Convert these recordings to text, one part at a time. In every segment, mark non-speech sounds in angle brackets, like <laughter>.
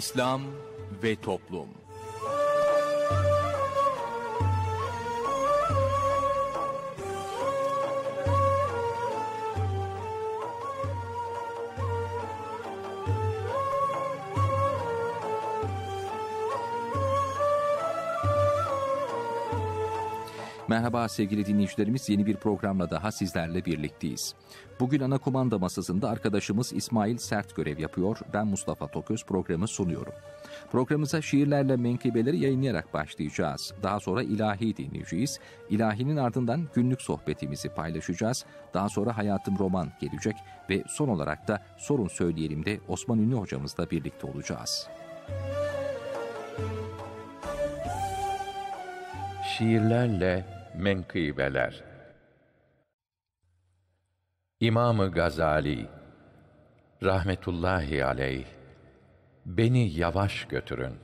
İslam ve Toplum Merhaba sevgili dinleyicilerimiz yeni bir programla daha sizlerle birlikteyiz. Bugün ana kumanda masasında arkadaşımız İsmail Sert görev yapıyor. Ben Mustafa Toköz programı sunuyorum. Programımıza şiirlerle menkıbeleri yayınlayarak başlayacağız. Daha sonra ilahi dinleyeceğiz. İlahinin ardından günlük sohbetimizi paylaşacağız. Daha sonra Hayatım Roman gelecek ve son olarak da Sorun Söyleyelim de Osman Ünlü hocamızla birlikte olacağız. Şiirlerle Menkıbeler İmamı Gazali rahmetullahi aleyh beni yavaş götürün.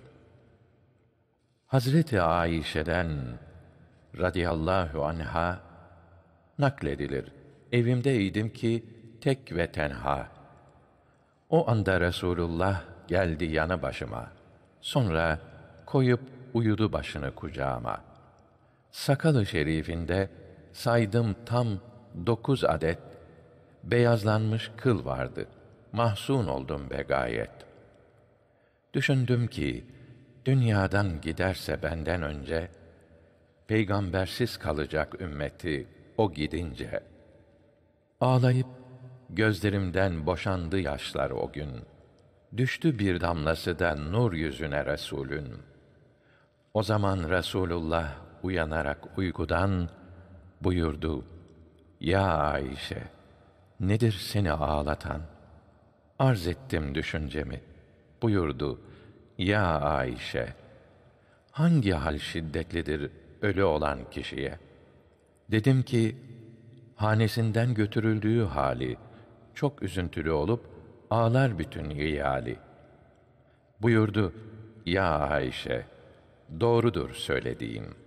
Hazreti Ayşe'den radıyallahu anha nakledilir. Evimde Evimdeydim ki tek ve tenha. O anda Resulullah geldi yanı başıma. Sonra koyup uyudu başını kucağıma. Sakalı şerifinde saydım tam dokuz adet beyazlanmış kıl vardı. Mahzun oldum be gayet. Düşündüm ki dünyadan giderse benden önce peygambersiz kalacak ümmeti o gidince ağlayıp gözlerimden boşandı yaşlar o gün. Düştü bir damlası da nur yüzüne Resulün. O zaman Resulullah uyanarak uykudan buyurdu. Ya Ayşe! Nedir seni ağlatan? Arz ettim düşüncemi. Buyurdu. Ya Ayşe! Hangi hal şiddetlidir ölü olan kişiye? Dedim ki, hanesinden götürüldüğü hali, çok üzüntülü olup, ağlar bütün iyali. Buyurdu, Ya Ayşe! Doğrudur söylediğin.''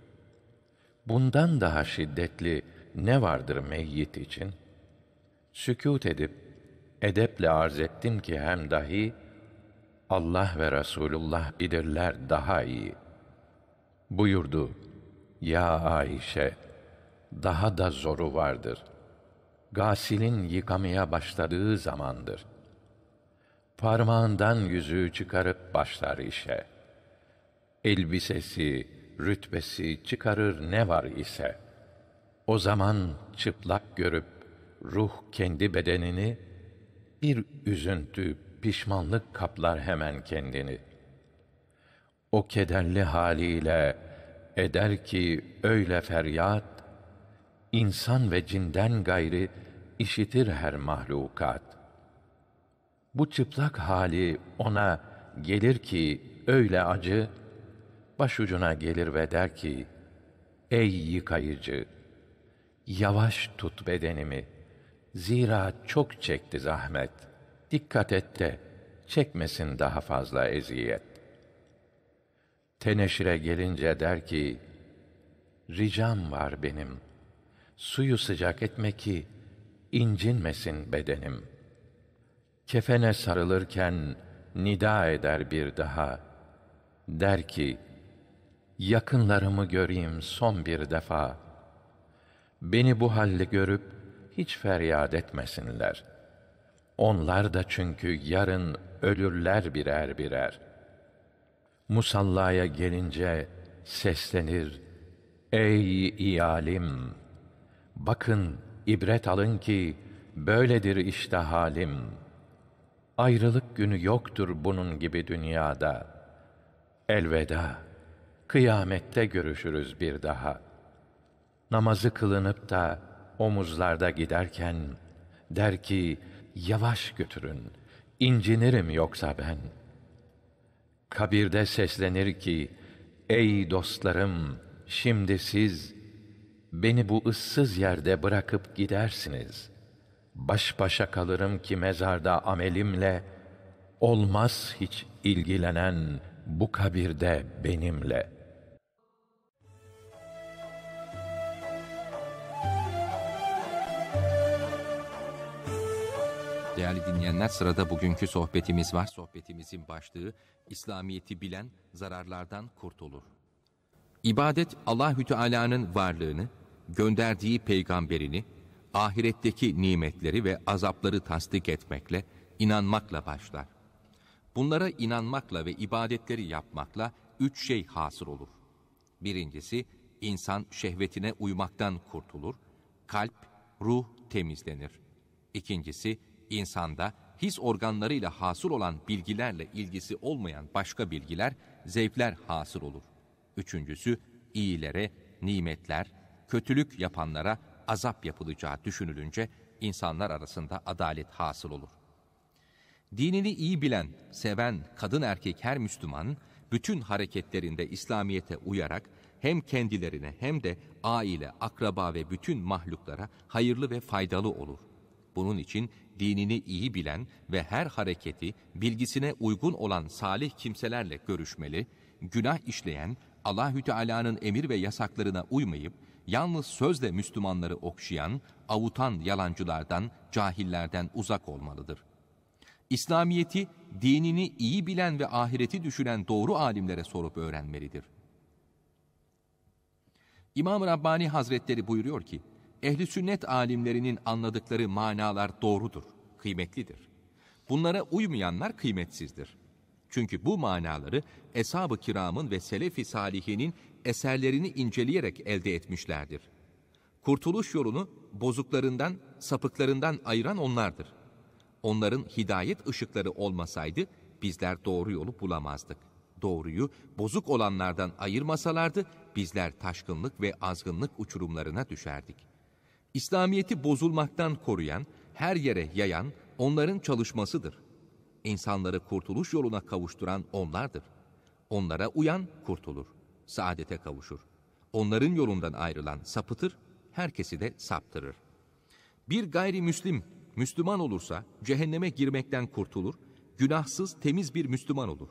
bundan daha şiddetli ne vardır meyyit için? Sükût edip, edeple arz ettim ki hem dahi, Allah ve Rasulullah bilirler daha iyi. Buyurdu, Ya Ayşe, daha da zoru vardır. Gasilin yıkamaya başladığı zamandır. Parmağından yüzüğü çıkarıp başlar işe. Elbisesi, rütbesi çıkarır ne var ise. O zaman çıplak görüp ruh kendi bedenini bir üzüntü, pişmanlık kaplar hemen kendini. O kederli haliyle eder ki öyle feryat, insan ve cinden gayri işitir her mahlukat. Bu çıplak hali ona gelir ki öyle acı, başucuna gelir ve der ki, Ey yıkayıcı! Yavaş tut bedenimi. Zira çok çekti zahmet. Dikkat et de çekmesin daha fazla eziyet. Teneşire gelince der ki, Ricam var benim. Suyu sıcak etme ki, incinmesin bedenim. Kefene sarılırken, nida eder bir daha. Der ki, yakınlarımı göreyim son bir defa. Beni bu halde görüp hiç feryat etmesinler. Onlar da çünkü yarın ölürler birer birer. Musallaya gelince seslenir, Ey iyalim! Bakın, ibret alın ki, böyledir işte halim. Ayrılık günü yoktur bunun gibi dünyada. Elveda.'' kıyamette görüşürüz bir daha. Namazı kılınıp da omuzlarda giderken der ki, yavaş götürün, incinirim yoksa ben. Kabirde seslenir ki, ey dostlarım, şimdi siz beni bu ıssız yerde bırakıp gidersiniz. Baş başa kalırım ki mezarda amelimle, olmaz hiç ilgilenen bu kabirde benimle.'' Değerli dinleyenler sırada bugünkü sohbetimiz var. Sohbetimizin başlığı İslamiyeti bilen zararlardan kurtulur. İbadet Allahü Teala'nın varlığını, gönderdiği peygamberini, ahiretteki nimetleri ve azapları tasdik etmekle, inanmakla başlar. Bunlara inanmakla ve ibadetleri yapmakla üç şey hasıl olur. Birincisi, insan şehvetine uymaktan kurtulur, kalp, ruh temizlenir. İkincisi, İnsanda his organlarıyla hasıl olan bilgilerle ilgisi olmayan başka bilgiler, zevkler hasıl olur. Üçüncüsü, iyilere, nimetler, kötülük yapanlara azap yapılacağı düşünülünce insanlar arasında adalet hasıl olur. Dinini iyi bilen, seven kadın erkek her Müslüman, bütün hareketlerinde İslamiyet'e uyarak hem kendilerine hem de aile, akraba ve bütün mahluklara hayırlı ve faydalı olur. Bunun için dinini iyi bilen ve her hareketi bilgisine uygun olan salih kimselerle görüşmeli, günah işleyen, Allahü Teala'nın emir ve yasaklarına uymayıp, yalnız sözle Müslümanları okşayan, avutan yalancılardan, cahillerden uzak olmalıdır. İslamiyeti, dinini iyi bilen ve ahireti düşünen doğru alimlere sorup öğrenmelidir. İmam Rabbani Hazretleri buyuruyor ki, ehli sünnet alimlerinin anladıkları manalar doğrudur, kıymetlidir. Bunlara uymayanlar kıymetsizdir. Çünkü bu manaları eshab-ı kiramın ve selef-i salihinin eserlerini inceleyerek elde etmişlerdir. Kurtuluş yolunu bozuklarından, sapıklarından ayıran onlardır. Onların hidayet ışıkları olmasaydı bizler doğru yolu bulamazdık. Doğruyu bozuk olanlardan ayırmasalardı bizler taşkınlık ve azgınlık uçurumlarına düşerdik. İslamiyeti bozulmaktan koruyan, her yere yayan onların çalışmasıdır. İnsanları kurtuluş yoluna kavuşturan onlardır. Onlara uyan kurtulur, saadete kavuşur. Onların yolundan ayrılan sapıtır, herkesi de saptırır. Bir gayrimüslim Müslüman olursa cehenneme girmekten kurtulur, günahsız temiz bir Müslüman olur.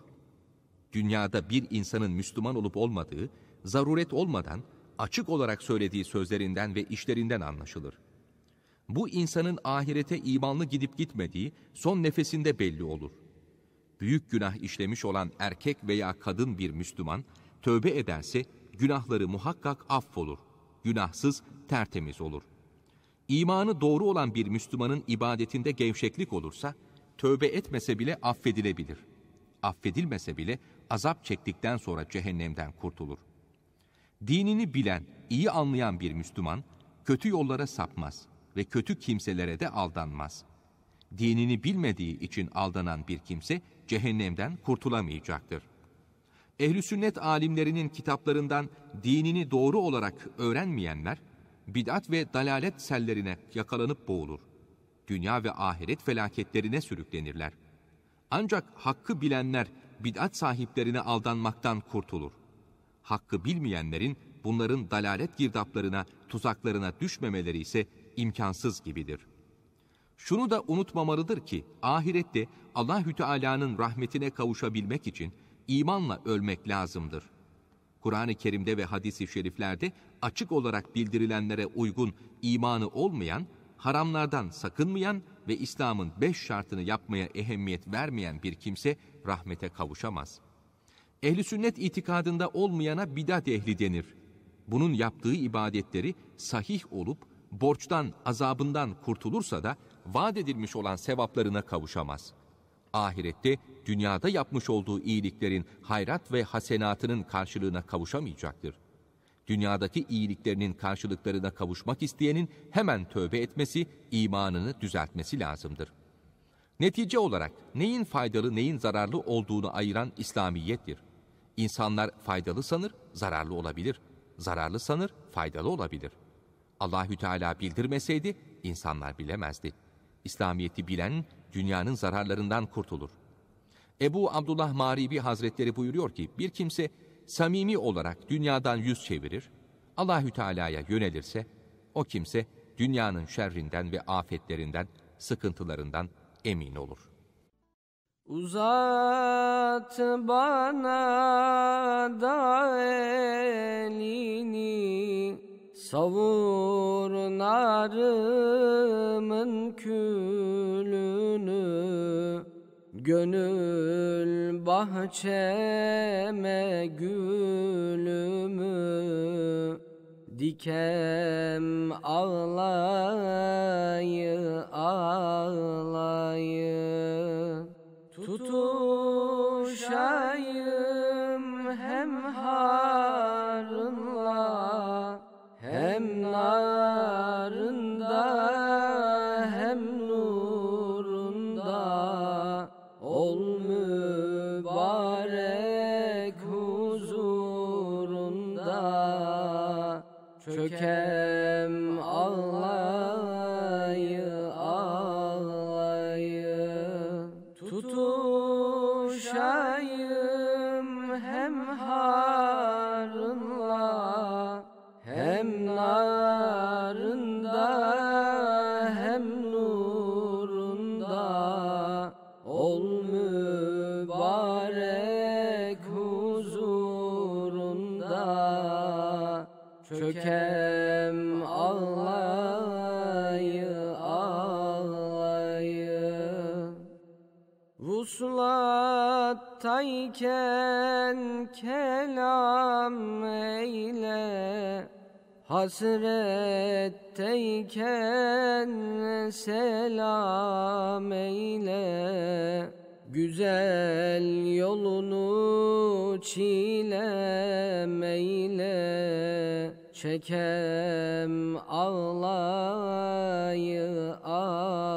Dünyada bir insanın Müslüman olup olmadığı zaruret olmadan açık olarak söylediği sözlerinden ve işlerinden anlaşılır. Bu insanın ahirete imanlı gidip gitmediği son nefesinde belli olur. Büyük günah işlemiş olan erkek veya kadın bir Müslüman, tövbe ederse günahları muhakkak affolur, günahsız tertemiz olur. İmanı doğru olan bir Müslümanın ibadetinde gevşeklik olursa, tövbe etmese bile affedilebilir. Affedilmese bile azap çektikten sonra cehennemden kurtulur. Dinini bilen, iyi anlayan bir Müslüman, kötü yollara sapmaz ve kötü kimselere de aldanmaz. Dinini bilmediği için aldanan bir kimse cehennemden kurtulamayacaktır. Ehli sünnet alimlerinin kitaplarından dinini doğru olarak öğrenmeyenler bid'at ve dalalet sellerine yakalanıp boğulur. Dünya ve ahiret felaketlerine sürüklenirler. Ancak hakkı bilenler bid'at sahiplerine aldanmaktan kurtulur. Hakkı bilmeyenlerin bunların dalalet girdaplarına, tuzaklarına düşmemeleri ise imkansız gibidir. Şunu da unutmamalıdır ki ahirette Allahü Teala'nın rahmetine kavuşabilmek için imanla ölmek lazımdır. Kur'an-ı Kerim'de ve hadis-i şeriflerde açık olarak bildirilenlere uygun imanı olmayan, haramlardan sakınmayan ve İslam'ın beş şartını yapmaya ehemmiyet vermeyen bir kimse rahmete kavuşamaz.'' Ehli sünnet itikadında olmayana bidat ehli denir. Bunun yaptığı ibadetleri sahih olup borçtan, azabından kurtulursa da vaat edilmiş olan sevaplarına kavuşamaz. Ahirette dünyada yapmış olduğu iyiliklerin hayrat ve hasenatının karşılığına kavuşamayacaktır. Dünyadaki iyiliklerinin karşılıklarına kavuşmak isteyenin hemen tövbe etmesi, imanını düzeltmesi lazımdır. Netice olarak neyin faydalı neyin zararlı olduğunu ayıran İslamiyettir. İnsanlar faydalı sanır, zararlı olabilir. Zararlı sanır, faydalı olabilir. Allahü Teala bildirmeseydi insanlar bilemezdi. İslamiyeti bilen dünyanın zararlarından kurtulur. Ebu Abdullah Maribi Hazretleri buyuruyor ki bir kimse samimi olarak dünyadan yüz çevirir, Allahü Teala'ya yönelirse o kimse dünyanın şerrinden ve afetlerinden, sıkıntılarından emin olur. Uzat bana da elini Savur narımın külünü Gönül bahçeme gülümü Dikem ağlayı ağlayı Çökem ağlayı ağlayı Vuslattayken kelam eyle Hasretteyken selam eyle Güzel yolunu çilemeyle Çekem ağlayı ağlayı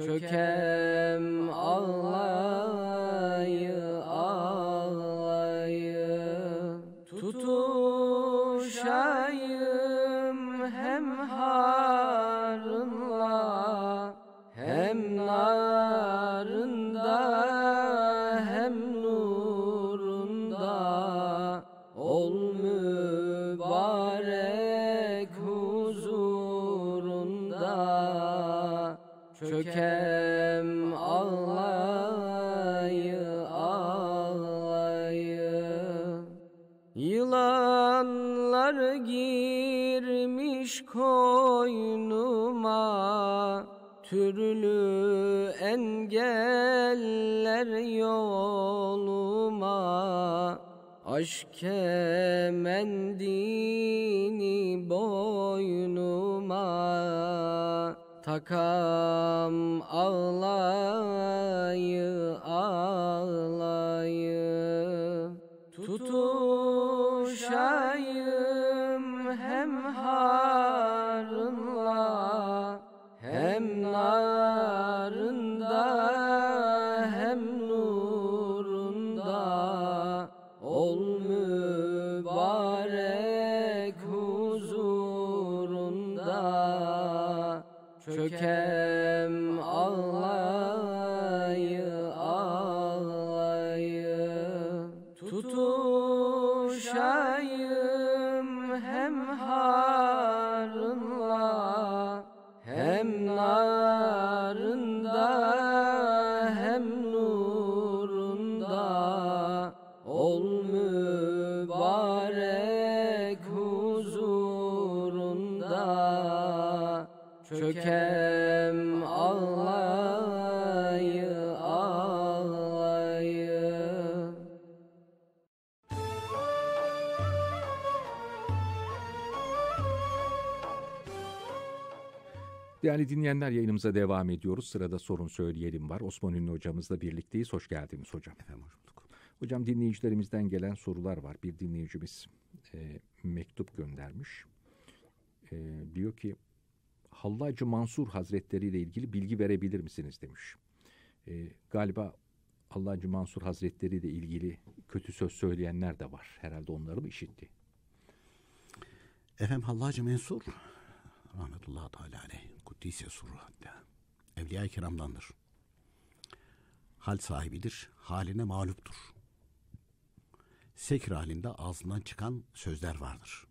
Çökem Allah. Aşk kemendini boynuma takam ağlayım Annem Değerli dinleyenler yayınımıza devam ediyoruz. Sırada sorun söyleyelim var. Osman Ünlü hocamızla birlikteyiz. Hoş geldiniz hocam. Efendim hoş bulduk. Hocam dinleyicilerimizden gelen sorular var. Bir dinleyicimiz e, mektup göndermiş. E, diyor ki Hallacı Mansur Hazretleri ile ilgili bilgi verebilir misiniz demiş. E, galiba Hallacı Mansur Hazretleri ile ilgili kötü söz söyleyenler de var. Herhalde onları mı işitti? Efendim Hallacı Mansur rahmetullahi teala aleyh kuddise surru hatta evliya-i kiramdandır. Hal sahibidir, haline mağluptur. Sekir halinde ağzından çıkan sözler vardır.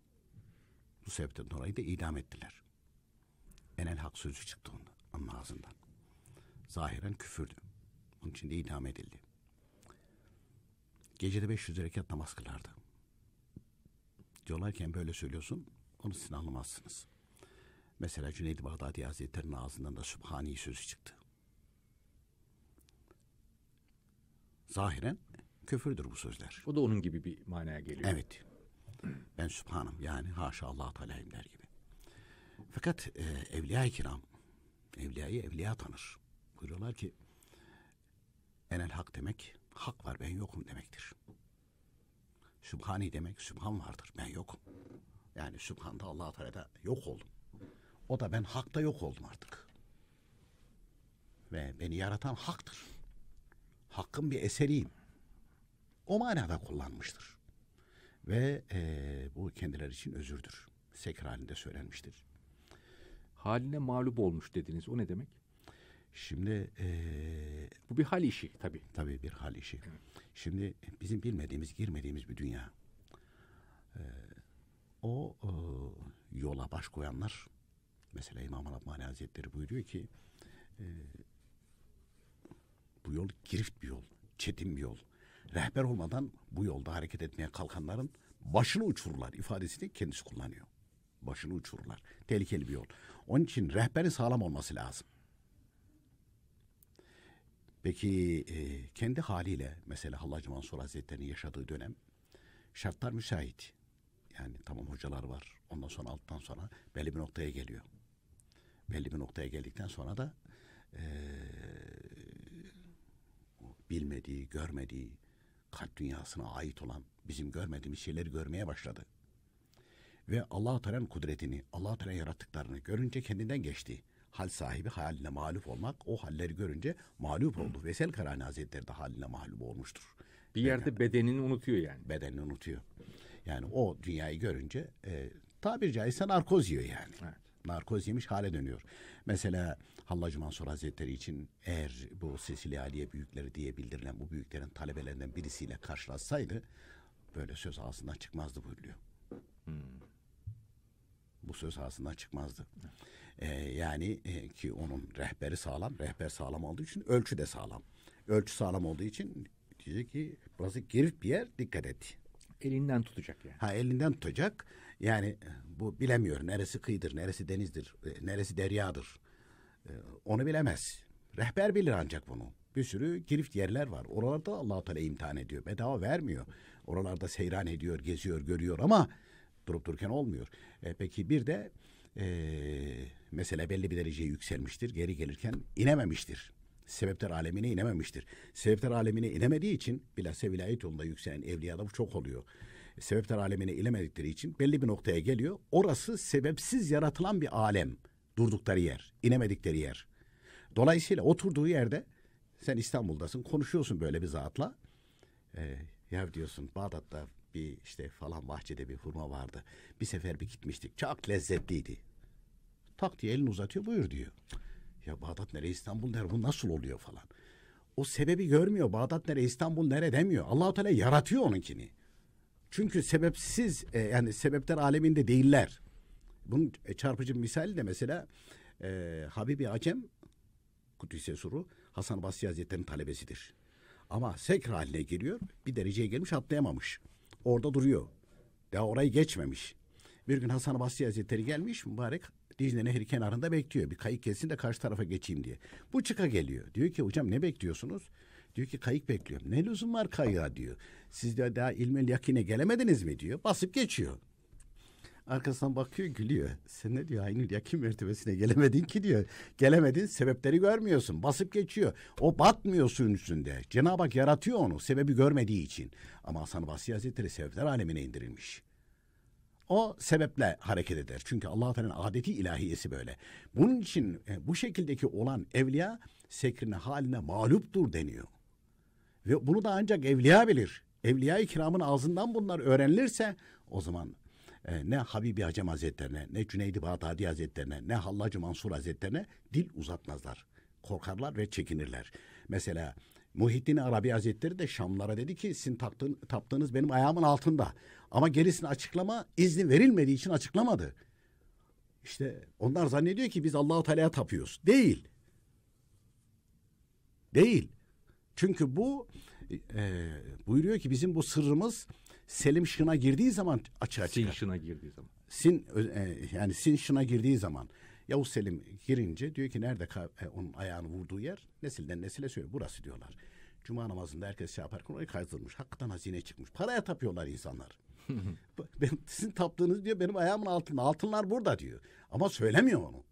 Bu sebepten dolayı da idam ettiler enel hak sözü çıktı onda, onun ağzından. Zahiren küfürdü. Onun için de idam edildi. Gecede 500 rekat namaz kılardı. Diyorlarken böyle söylüyorsun, onu sizin anlamazsınız. Mesela Cüneyd Bağdadi Hazretleri'nin ağzından da Sübhani sözü çıktı. Zahiren küfürdür bu sözler. O da onun gibi bir manaya geliyor. Evet. Ben Sübhanım yani haşa allah Teala'yım der fakat e, evliya-i kiram, evliyayı evliya tanır. Buyuruyorlar ki, enel hak demek, hak var ben yokum demektir. Sübhani demek, Sübhan vardır, ben yokum. Yani Sübhan'da allah Teala'da yok oldum. O da ben hakta yok oldum artık. Ve beni yaratan haktır. Hakkın bir eseriyim. O manada kullanmıştır. Ve e, bu kendileri için özürdür. Sekir halinde söylenmiştir haline mağlup olmuş dediniz. O ne demek? Şimdi ee, bu bir hal işi tabii. Tabii bir hal işi. Evet. Şimdi bizim bilmediğimiz, girmediğimiz bir dünya. E, o e, yola baş koyanlar mesela İmam Rabbani Hazretleri buyuruyor ki e, bu yol girift bir yol, çetin bir yol. Rehber olmadan bu yolda hareket etmeye kalkanların başını uçururlar ifadesini kendisi kullanıyor başını uçururlar. Tehlikeli bir yol. Onun için rehberi sağlam olması lazım. Peki e, kendi haliyle mesela Hallacı Mansur Hazretleri'nin yaşadığı dönem şartlar müsait. Yani tamam hocalar var. Ondan sonra alttan sonra belli bir noktaya geliyor. Belli bir noktaya geldikten sonra da e, bilmediği, görmediği, kalp dünyasına ait olan bizim görmediğimiz şeyleri görmeye başladı. Ve Allah Teala'nın kudretini, Allah Teala'nın yarattıklarını görünce kendinden geçti. Hal sahibi haline mağlup olmak, o halleri görünce mağlup oldu. Hı. Vesel Karani Hazretleri de haline mağlup olmuştur. Bir yerde yani, bedenini unutuyor yani. Bedenini unutuyor. Yani o dünyayı görünce e, tabiri caizse narkoz yiyor yani. Evet. Narkoz yemiş hale dönüyor. Mesela Hallacı Mansur Hazretleri için eğer bu Sesili Aliye büyükleri diye bildirilen bu büyüklerin talebelerinden birisiyle karşılaşsaydı böyle söz ağzından çıkmazdı buyuruyor. Hmm bu söz ağzından çıkmazdı. Ee, yani e, ki onun rehberi sağlam, rehber sağlam olduğu için ölçü de sağlam. Ölçü sağlam olduğu için diyecek ki burası girift bir yer dikkat et. Elinden tutacak yani. Ha elinden tutacak. Yani e, bu bilemiyor neresi kıyıdır, neresi denizdir, e, neresi deryadır. Ee, onu bilemez. Rehber bilir ancak bunu. Bir sürü girift yerler var. Oralarda Allah Teala imtihan ediyor. Bedava vermiyor. Oralarda seyran ediyor, geziyor, görüyor ama durup dururken olmuyor. E, peki bir de e, mesele belli bir dereceye yükselmiştir. Geri gelirken inememiştir. Sebepler alemine inememiştir. Sebepler alemine inemediği için bilhassa vilayet yolunda yükselen evliyada bu çok oluyor. Sebepler alemine inemedikleri için belli bir noktaya geliyor. Orası sebepsiz yaratılan bir alem. Durdukları yer, inemedikleri yer. Dolayısıyla oturduğu yerde sen İstanbul'dasın konuşuyorsun böyle bir zatla. Ee, ya diyorsun Bağdat'ta bir işte falan bahçede bir hurma vardı. Bir sefer bir gitmiştik. Çok lezzetliydi. Tak diye elini uzatıyor buyur diyor. Ya Bağdat nere İstanbul nere bu nasıl oluyor falan. O sebebi görmüyor. Bağdat nere İstanbul nere demiyor. Allahu Teala yaratıyor onunkini. Çünkü sebepsiz e, yani sebepler aleminde değiller. Bunun e, çarpıcı bir misali de mesela e, Habibi Hakem Kudüs'e suru Hasan Basri Hazretleri'nin talebesidir. Ama sekre haline geliyor. Bir dereceye gelmiş atlayamamış. Orada duruyor. Daha orayı geçmemiş. Bir gün Hasan Basri Hazretleri gelmiş mübarek Dicle Nehri kenarında bekliyor. Bir kayık kesin de karşı tarafa geçeyim diye. Bu çıka geliyor. Diyor ki hocam ne bekliyorsunuz? Diyor ki kayık bekliyorum. Ne lüzum var kayığa diyor. Siz de daha ilmel yakine gelemediniz mi diyor. Basıp geçiyor. Arkasından bakıyor gülüyor. Sen ne diyor aynı yakin mertebesine gelemedin ki diyor. Gelemedin sebepleri görmüyorsun. Basıp geçiyor. O batmıyor suyun üstünde. Cenab-ı Hak yaratıyor onu sebebi görmediği için. Ama Hasan Basri Hazretleri sebepler alemine indirilmiş. O sebeple hareket eder. Çünkü allah Teala'nın adeti ilahiyesi böyle. Bunun için e, bu şekildeki olan evliya sekrine haline mağluptur deniyor. Ve bunu da ancak evliya bilir. Evliya-i kiramın ağzından bunlar öğrenilirse o zaman e, ne Habibi Hacem Hazretlerine, ne Cüneydi Bağdadi Hazretlerine, ne Hallacı Mansur Hazretlerine dil uzatmazlar. Korkarlar ve çekinirler. Mesela Muhittin Arabi Hazretleri de Şamlara dedi ki sizin taptığın, taptığınız benim ayağımın altında. Ama gerisini açıklama izni verilmediği için açıklamadı. İşte onlar zannediyor ki biz Allahu Teala'ya tapıyoruz. Değil. Değil. Çünkü bu e, buyuruyor ki bizim bu sırrımız Selim Şın'a girdiği zaman açığa Sin çıkar. Sin Şın'a girdiği zaman. Sin e, yani Sin Şın'a girdiği zaman Yavuz Selim girince diyor ki nerede e, onun ayağını vurduğu yer nesilden nesile söylüyor burası diyorlar. Cuma namazında herkes şey yaparken orayı kaydırmış. Hakikaten hazine çıkmış. Paraya tapıyorlar insanlar. <laughs> ben, sizin taptığınız diyor benim ayağımın altında. Altınlar burada diyor. Ama söylemiyor onu.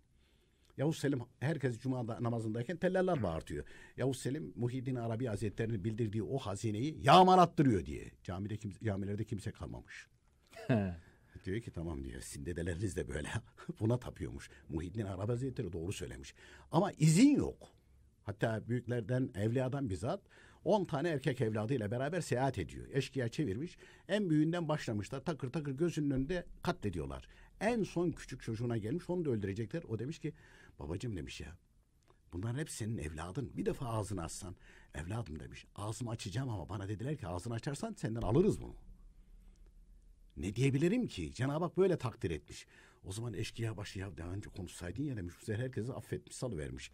Yavuz Selim herkes cuma namazındayken tellerler bağırtıyor. Yavuz Selim Muhyiddin Arabi Hazretleri'nin bildirdiği o hazineyi yağmalattırıyor diye. Camide kimse, camilerde kimse kalmamış. <laughs> diyor ki tamam diyor sizin dedeleriniz de böyle <laughs> buna tapıyormuş. Muhyiddin Arabi Hazretleri doğru söylemiş. Ama izin yok. Hatta büyüklerden, evliyadan zat 10 tane erkek evladıyla beraber seyahat ediyor. Eşkıya çevirmiş. En büyüğünden başlamışlar. Takır takır gözünün önünde katlediyorlar. En son küçük çocuğuna gelmiş. Onu da öldürecekler. O demiş ki Babacım demiş ya. bunlar hep senin evladın. Bir defa ağzını açsan. Evladım demiş. Ağzımı açacağım ama bana dediler ki ağzını açarsan senden alırız bunu. Ne diyebilirim ki? Cenab-ı Hak böyle takdir etmiş. O zaman eşkıya başı ya daha önce konuşsaydın ya demiş. Bu sefer herkesi affetmiş, salıvermiş.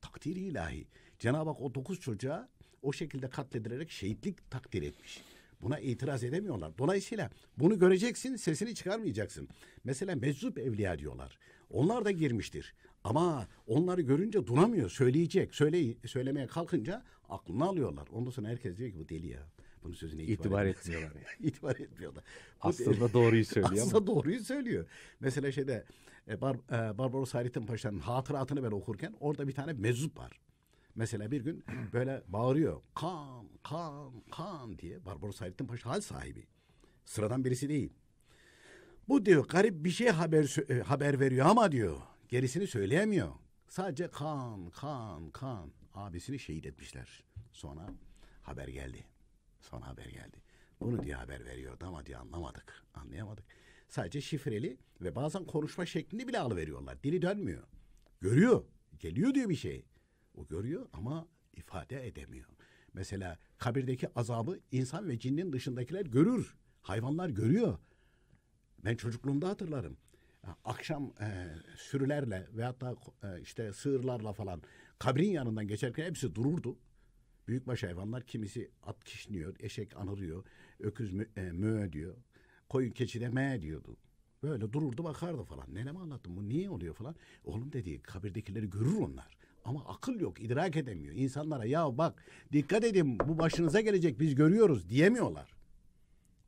Takdir ilahi. Cenab-ı Hak o dokuz çocuğa o şekilde katledilerek şehitlik takdir etmiş. Buna itiraz edemiyorlar. Dolayısıyla bunu göreceksin, sesini çıkarmayacaksın. Mesela meczup evliya diyorlar. Onlar da girmiştir. Ama onları görünce duramıyor. Söyleyecek. Söyle, söylemeye kalkınca aklını alıyorlar. Ondan sonra herkes diyor ki bu deli ya. Bunun sözüne itibar, itibar etmiyorlar. Yani. <laughs> itibar etmiyorlar. Aslında doğruyu söylüyor. <laughs> Aslında ama. doğruyu söylüyor. Mesela şeyde e, Bar e, Barbaros Hayrettin Paşa'nın hatıratını ben okurken orada bir tane mezup var. Mesela bir gün böyle bağırıyor. Kan, kan, kan diye Barbaros Hayrettin Paşa hal sahibi. Sıradan birisi değil. Bu diyor garip bir şey haber e, haber veriyor ama diyor Gerisini söyleyemiyor. Sadece kan, kan, kan. Abisini şehit etmişler. Sonra haber geldi. Sonra haber geldi. Bunu diye haber veriyordu ama diye anlamadık. Anlayamadık. Sadece şifreli ve bazen konuşma şeklini bile alıveriyorlar. Dili dönmüyor. Görüyor. Geliyor diyor bir şey. O görüyor ama ifade edemiyor. Mesela kabirdeki azabı insan ve cinnin dışındakiler görür. Hayvanlar görüyor. Ben çocukluğumda hatırlarım akşam e, sürülerle ve da e, işte sığırlarla falan kabrin yanından geçerken hepsi dururdu. Büyükbaş hayvanlar kimisi at kişniyor, eşek anırıyor, öküz mü, e, mö diyor, koyun keçi de me diyordu. Böyle dururdu bakardı falan. Neneme anlattım bu niye oluyor falan. Oğlum dedi kabirdekileri görür onlar. Ama akıl yok idrak edemiyor. İnsanlara ya bak dikkat edin bu başınıza gelecek biz görüyoruz diyemiyorlar.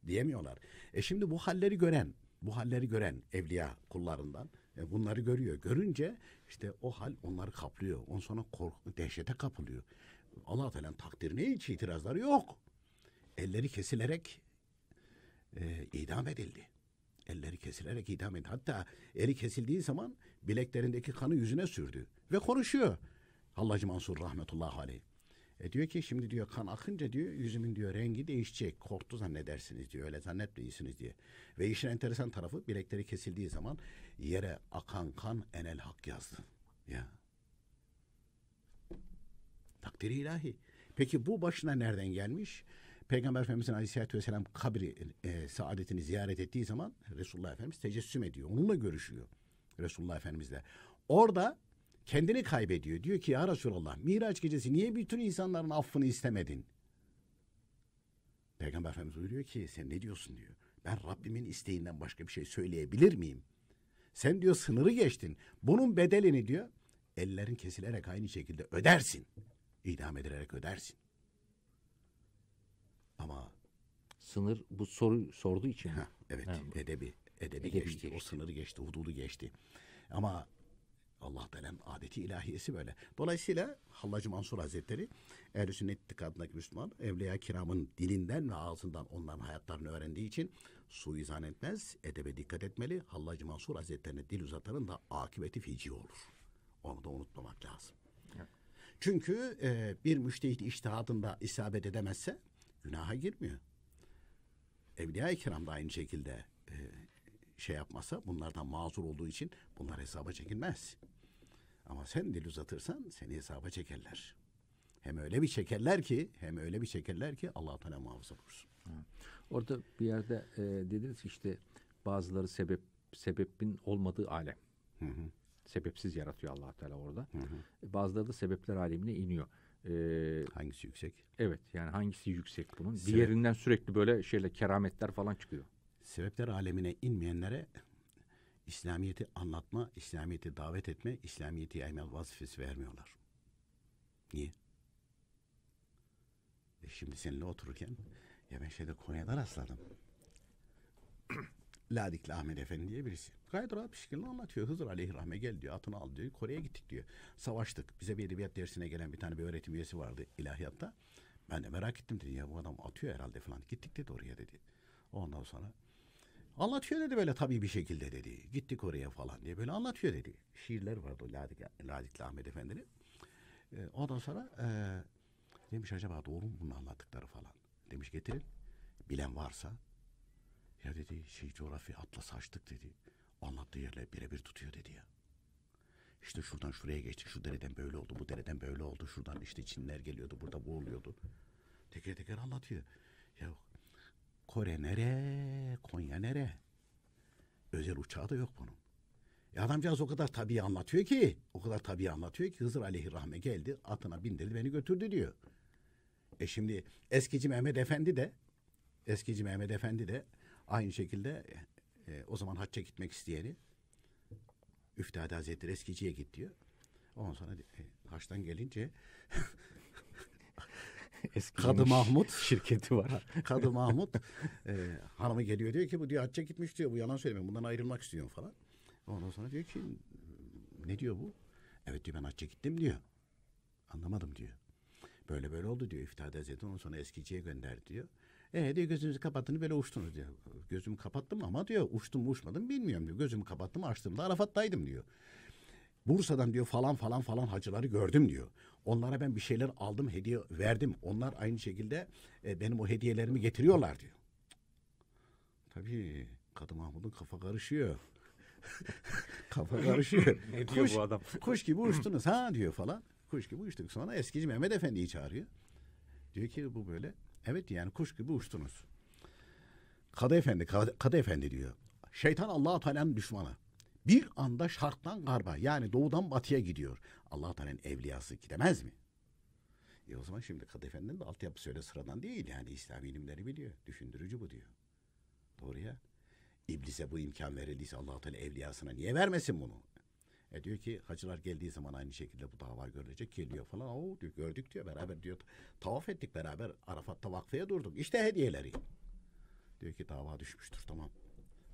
Diyemiyorlar. E şimdi bu halleri gören bu halleri gören evliya kullarından e, bunları görüyor. Görünce işte o hal onları kaplıyor. On sonra korku, dehşete kapılıyor. Allah Teala'nın takdirine hiç itirazları yok. Elleri kesilerek e, idam edildi. Elleri kesilerek idam edildi. Hatta eli kesildiği zaman bileklerindeki kanı yüzüne sürdü ve konuşuyor. Hallacı Mansur rahmetullahi aleyh. E diyor ki şimdi diyor kan akınca diyor yüzümün diyor rengi değişecek. Korktu zannedersiniz diyor. Öyle zannetmeyesiniz diye. Ve işin enteresan tarafı bilekleri kesildiği zaman yere akan kan enel hak yazdı. Ya. Takdiri ilahi. Peki bu başına nereden gelmiş? Peygamber Efendimiz'in aleyhissalatü vesselam kabri e, saadetini ziyaret ettiği zaman Resulullah Efendimiz tecessüm ediyor. Onunla görüşüyor. Resulullah Efendimiz'le. Orada kendini kaybediyor. Diyor ki ya Resulallah Miraç gecesi niye bütün insanların affını istemedin? Peygamber Efendimiz buyuruyor ki sen ne diyorsun diyor. Ben Rabbimin isteğinden başka bir şey söyleyebilir miyim? Sen diyor sınırı geçtin. Bunun bedelini diyor ellerin kesilerek aynı şekilde ödersin. İdam edilerek ödersin. Ama sınır bu soru sorduğu için. Ha, evet, ha, edebi edebi, edebi geçti. geçti. O sınırı geçti, hududu geçti. Ama Allah denen adeti ilahiyesi böyle. Dolayısıyla Hallacı Mansur Hazretleri Ehl-i Sünnet itikadındaki Müslüman Evliya Kiram'ın dilinden ve ağzından onların hayatlarını öğrendiği için suizan etmez, edebe dikkat etmeli. Hallacı Mansur Hazretleri'ne dil uzatanın da akıbeti feci olur. Onu da unutmamak lazım. Evet. Çünkü e, bir müştehit iştihadında isabet edemezse günaha girmiyor. Evliya-i Kiram da aynı şekilde e, şey yapmasa bunlardan mazur olduğu için bunlar hesaba çekilmez. Ama sen dil uzatırsan seni hesaba çekerler. Hem öyle bir çekerler ki hem öyle bir çekerler ki Allah Teala muhafaza olursun. Orada bir yerde e, dediniz ki işte bazıları sebep sebebin olmadığı alem. Hı hı. Sebepsiz yaratıyor Allah Teala orada. Hı hı. E, bazıları da sebepler alemine iniyor. Ee, hangisi yüksek? Evet yani hangisi yüksek bunun? Sebep. Diğerinden sürekli böyle şeyle kerametler falan çıkıyor sebepler alemine inmeyenlere İslamiyet'i anlatma, İslamiyet'i davet etme, İslamiyet'i yayma vazifesi vermiyorlar. Niye? E şimdi seninle otururken ya ben şeyde Konya'da rastladım. <clears throat> Ladikli Ahmet Efendi diye birisi. Gayet rahat bir şekilde anlatıyor. Hızır Aleyhirrahme gel diyor. Atını al diyor. Kore'ye gittik diyor. Savaştık. Bize bir edebiyat dersine gelen bir tane bir öğretim üyesi vardı ilahiyatta. Ben de merak ettim dedi. Ya bu adam atıyor herhalde falan. Gittik dedi oraya dedi. Ondan sonra Anlatıyor dedi böyle tabii bir şekilde dedi. Gittik oraya falan diye böyle anlatıyor dedi. Şiirler vardı Ladik, Ladikli Ahmet Efendi'nin. E, ondan sonra e, demiş acaba doğru mu bunu anlattıkları falan. Demiş getirin bilen varsa. Ya dedi şey coğrafya atlas açtık dedi. Anlattığı yerle birebir tutuyor dedi ya. İşte şuradan şuraya geçti, şu dereden böyle oldu, bu dereden böyle oldu, şuradan işte Çinler geliyordu, burada bu oluyordu. Teker teker anlatıyor. Ya Kore nere, Konya nere? Özel uçağı da yok bunun. E adamcağız o kadar tabii anlatıyor ki, o kadar tabii anlatıyor ki Hızır Aleyhisselam'a geldi, atına bindirdi beni götürdü diyor. E şimdi eskici Mehmet Efendi de, eskici Mehmet Efendi de aynı şekilde e, e o zaman hacca gitmek isteyeni Üftade Hazretleri eskiciye git diyor. Ondan sonra e, haçtan gelince <laughs> <laughs> eski Kadı Mahmut <laughs> şirketi var. Kadı Mahmut <laughs> e, hanımı geliyor diyor ki bu diyor hacca gitmiş diyor bu yalan söylemiyor bundan ayrılmak istiyorum falan. Ondan sonra diyor ki ne diyor bu? Evet diyor ben hacca gittim diyor. Anlamadım diyor. Böyle böyle oldu diyor iftihad Hazretleri onu sonra eskiciye gönder diyor. Ee diyor gözünüzü kapattınız böyle uçtunuz diyor. Gözümü kapattım ama diyor uçtum mu uçmadım bilmiyorum diyor. Gözümü kapattım açtığımda Arafat'taydım diyor. Bursa'dan diyor falan falan falan hacıları gördüm diyor. Onlara ben bir şeyler aldım, hediye verdim. Onlar aynı şekilde e, benim o hediyelerimi getiriyorlar diyor. Tabii kadın Mahmud'un kafa karışıyor. <laughs> kafa karışıyor. <laughs> ne diyor kuş, bu adam? kuş gibi <laughs> uçtunuz ha diyor falan. Kuş gibi uçtuk. Sonra eskici Mehmet Efendi'yi çağırıyor. Diyor ki bu böyle. Evet yani kuş gibi uçtunuz. Kadı Efendi, Kadı, Kadı Efendi diyor. Şeytan Allah-u Teala'nın düşmanı. Bir anda şarttan garba yani doğudan batıya gidiyor allah Teala'nın evliyası giremez mi? E o zaman şimdi Kadı Efendi'nin de altyapısı öyle sıradan değil. Yani İslam ilimleri biliyor. Düşündürücü bu diyor. Doğru ya. İblise bu imkan verildiyse allah Teala evliyasına niye vermesin bunu? E diyor ki hacılar geldiği zaman aynı şekilde bu dava görülecek. Geliyor falan. O diyor gördük diyor beraber diyor. Tavaf ettik beraber. Arafat'ta vakfeye durduk. İşte hediyeleri. Diyor ki dava düşmüştür tamam.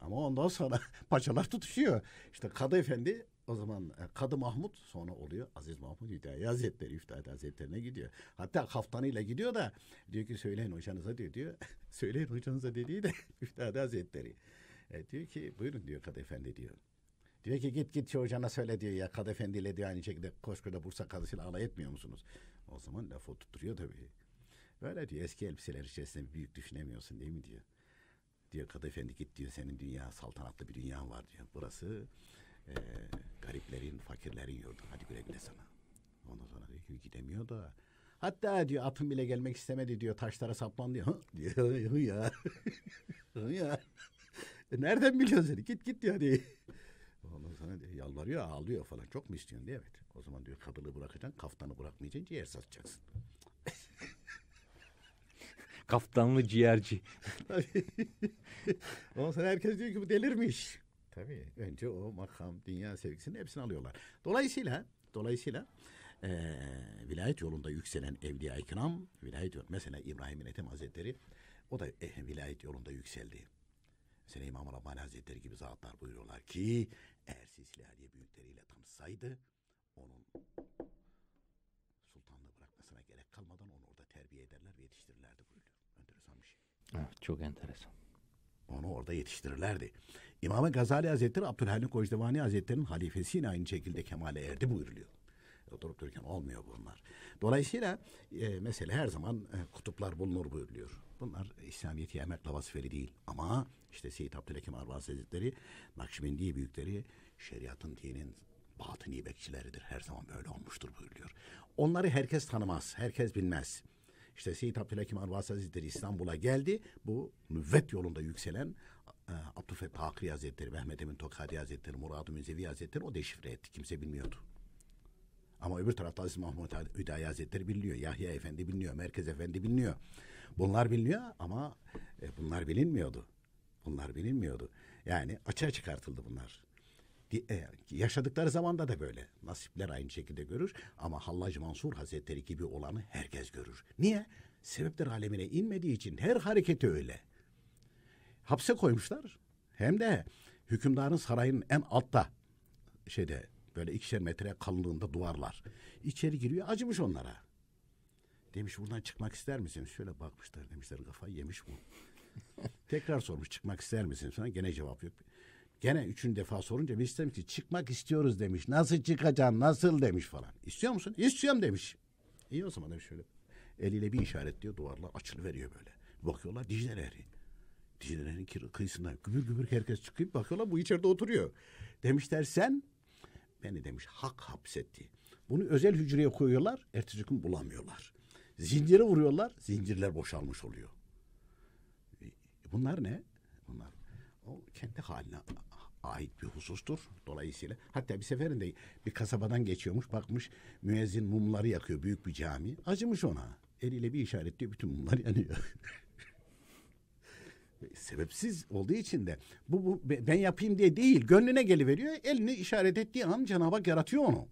Ama ondan sonra <laughs> paçalar tutuşuyor. İşte Kadı Efendi o zaman e, Kadı Mahmut sonra oluyor Aziz Mahmut Hüdayi Hazretleri Üftadi Hazretlerine gidiyor. Hatta kaftanıyla gidiyor da diyor ki söyleyin hocanıza diyor. diyor <laughs> söyleyin hocanıza dediği de Üftadi <laughs> Hazretleri. E, diyor ki buyurun diyor Kadı Efendi diyor. Diyor ki git git şu hocana söyle diyor ya Kadı Efendi ile diyor aynı şekilde koşkoda Bursa kadısıyla alay etmiyor musunuz? O zaman lafı tutturuyor tabii. Böyle diyor eski elbiseler içerisinde büyük düşünemiyorsun değil mi diyor. Diyor Kadı Efendi git diyor senin dünya saltanatlı bir dünyan var diyor. Burası e, gariplerin, fakirlerin yurdu. Hadi güle güle sana. Ondan sonra diyor ki gidemiyor da. Hatta diyor atın bile gelmek istemedi diyor. Taşlara saplan diyor. diyor, ya. <laughs> ya. E, nereden biliyorsun seni? Git git diyor hadi. Ondan sonra diyor, yalvarıyor ağlıyor falan. Çok mu istiyorsun diyor. Evet. O zaman diyor kabını bırakacaksın. Kaftanı bırakmayacaksın. Ciğer satacaksın. Kaftanlı ciğerci. <laughs> Ondan sonra herkes diyor ki bu delirmiş. Tabii. Önce o makam, dünya sevgisinin hepsini alıyorlar. Dolayısıyla Dolayısıyla e, vilayet yolunda yükselen evliya ikram vilayet yolu, mesela İbrahim Ethem Hazretleri o da e, vilayet yolunda yükseldi. Mesela İmam Rabbani Hazretleri gibi zatlar buyuruyorlar ki eğer Silsilehaliye büyükleriyle tanışsaydı onun sultanlığı bırakmasına gerek kalmadan onu orada terbiye ederler ve yetiştirirlerdi buyuruyor. Enteresan bir şey. Evet çok enteresan. Onu orada yetiştirirlerdi. İmam Gazali Hazretleri Abdülhalim Hocdevani Hazretleri'nin halifesi yine aynı şekilde kemale erdi buyuruluyor. Oturup dururken olmuyor bunlar. Dolayısıyla e, mesele her zaman e, kutuplar bulunur buyuruluyor. Bunlar İslamiyet'i emekle vazifeli değil. Ama işte Seyyid Abdülhakim Arvaz Hazretleri, Nakşibendi büyükleri şeriatın dinin batıni bekçileridir. Her zaman böyle olmuştur buyuruluyor. Onları herkes tanımaz, herkes bilmez. İşte Seyit Abdülhakim Arvas Hazretleri İstanbul'a geldi. Bu nüvvet yolunda yükselen e, Abdülfettah Hakkı Hazretleri, Mehmet Emin Tokadi Hazretleri, Murad-ı Münzevi Hazretleri o deşifre etti. Kimse bilmiyordu. Ama öbür tarafta Aziz Mahmut Hüdayi Hazretleri biliniyor. Yahya Efendi biliniyor. Merkez Efendi biliniyor. Bunlar biliniyor ama e, bunlar bilinmiyordu. Bunlar bilinmiyordu. Yani açığa çıkartıldı bunlar. E, yaşadıkları zamanda da böyle. Nasipler aynı şekilde görür ama Hallacı Mansur Hazretleri gibi olanı herkes görür. Niye? Sebepler alemine inmediği için her hareketi öyle. Hapse koymuşlar. Hem de hükümdarın sarayının en altta şeyde böyle ikişer metre kalınlığında duvarlar. İçeri giriyor acımış onlara. Demiş buradan çıkmak ister misin? Şöyle bakmışlar demişler kafayı yemiş bu. <laughs> Tekrar sormuş çıkmak ister misin? Sana gene cevap yok. Gene üçüncü defa sorunca biz demiş ki çıkmak istiyoruz demiş. Nasıl çıkacağım nasıl demiş falan. İstiyor musun? İstiyorum demiş. İyi o zaman demiş şöyle. Eliyle bir işaret diyor duvarla açılı veriyor böyle. Bakıyorlar Dicle Nehri. Dicle Nehri'nin kıyısından gübür gübür herkes çıkıyor bakıyorlar bu içeride oturuyor. Demişler sen beni demiş hak hapsetti. Bunu özel hücreye koyuyorlar. Ertesi gün bulamıyorlar. Zincire vuruyorlar. Zincirler boşalmış oluyor. E, bunlar ne? Bunlar o kendi haline ait bir husustur. Dolayısıyla hatta bir seferinde bir kasabadan geçiyormuş bakmış müezzin mumları yakıyor büyük bir cami. Acımış ona. Eliyle bir işaret diyor bütün mumlar yanıyor. <laughs> Sebepsiz olduğu için de bu, bu ben yapayım diye değil gönlüne geliveriyor. Elini işaret ettiği an Cenab-ı Hak yaratıyor onu.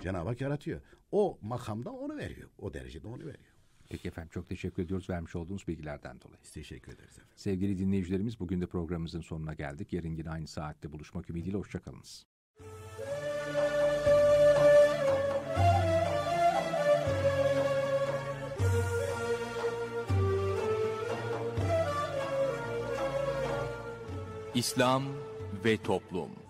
Cenab-ı Hak yaratıyor. O makamda onu veriyor. O derecede onu veriyor. Peki efendim çok teşekkür ediyoruz vermiş olduğunuz bilgilerden dolayı. teşekkür ederiz efendim. Sevgili dinleyicilerimiz bugün de programımızın sonuna geldik. Yarın yine aynı saatte buluşmak ümidiyle hoşçakalınız. İslam ve Toplum